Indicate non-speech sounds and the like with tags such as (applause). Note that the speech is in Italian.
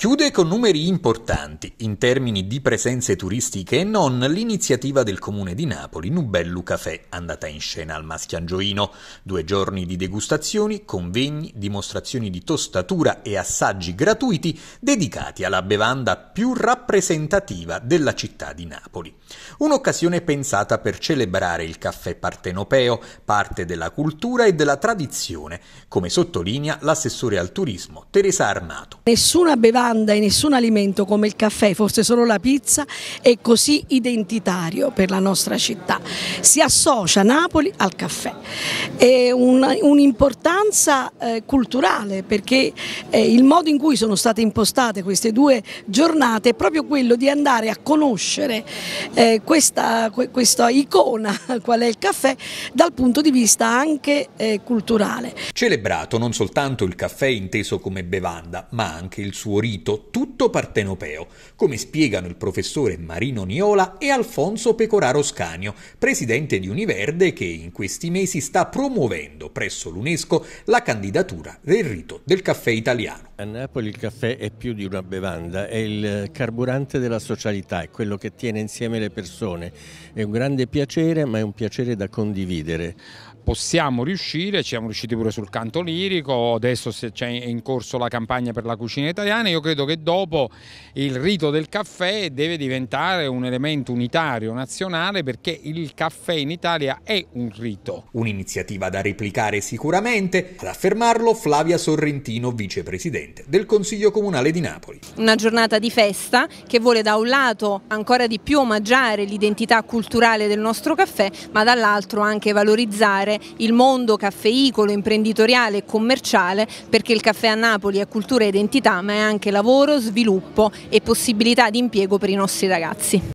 Chiude con numeri importanti, in termini di presenze turistiche e non, l'iniziativa del comune di Napoli, Nubellu Café, andata in scena al Maschiangioino. Due giorni di degustazioni, convegni, dimostrazioni di tostatura e assaggi gratuiti dedicati alla bevanda più rappresentativa della città di Napoli. Un'occasione pensata per celebrare il caffè partenopeo, parte della cultura e della tradizione, come sottolinea l'assessore al turismo Teresa Armato. Nessuna bevanda bevanda e nessun alimento come il caffè, forse solo la pizza, è così identitario per la nostra città. Si associa Napoli al caffè. È un'importanza un eh, culturale perché eh, il modo in cui sono state impostate queste due giornate è proprio quello di andare a conoscere eh, questa, questa, icona, (laughs) qual è il caffè, dal punto di vista anche culturale. Celebrato non soltanto il caffè inteso come bevanda, ma anche il suo origine rito tutto partenopeo, come spiegano il professore Marino Niola e Alfonso Pecoraro Scanio, presidente di Univerde che in questi mesi sta promuovendo presso l'UNESCO la candidatura del rito del caffè italiano. A Napoli il caffè è più di una bevanda, è il carburante della socialità, è quello che tiene insieme le persone. È un grande piacere, ma è un piacere da condividere possiamo riuscire, ci siamo riusciti pure sul canto lirico, adesso è in corso la campagna per la cucina italiana, io credo che dopo il rito del caffè deve diventare un elemento unitario nazionale perché il caffè in Italia è un rito. Un'iniziativa da replicare sicuramente, ad affermarlo Flavia Sorrentino, vicepresidente del Consiglio Comunale di Napoli. Una giornata di festa che vuole da un lato ancora di più omaggiare l'identità culturale del nostro caffè, ma dall'altro anche valorizzare il mondo caffeicolo, imprenditoriale e commerciale perché il caffè a Napoli è cultura e identità ma è anche lavoro, sviluppo e possibilità di impiego per i nostri ragazzi.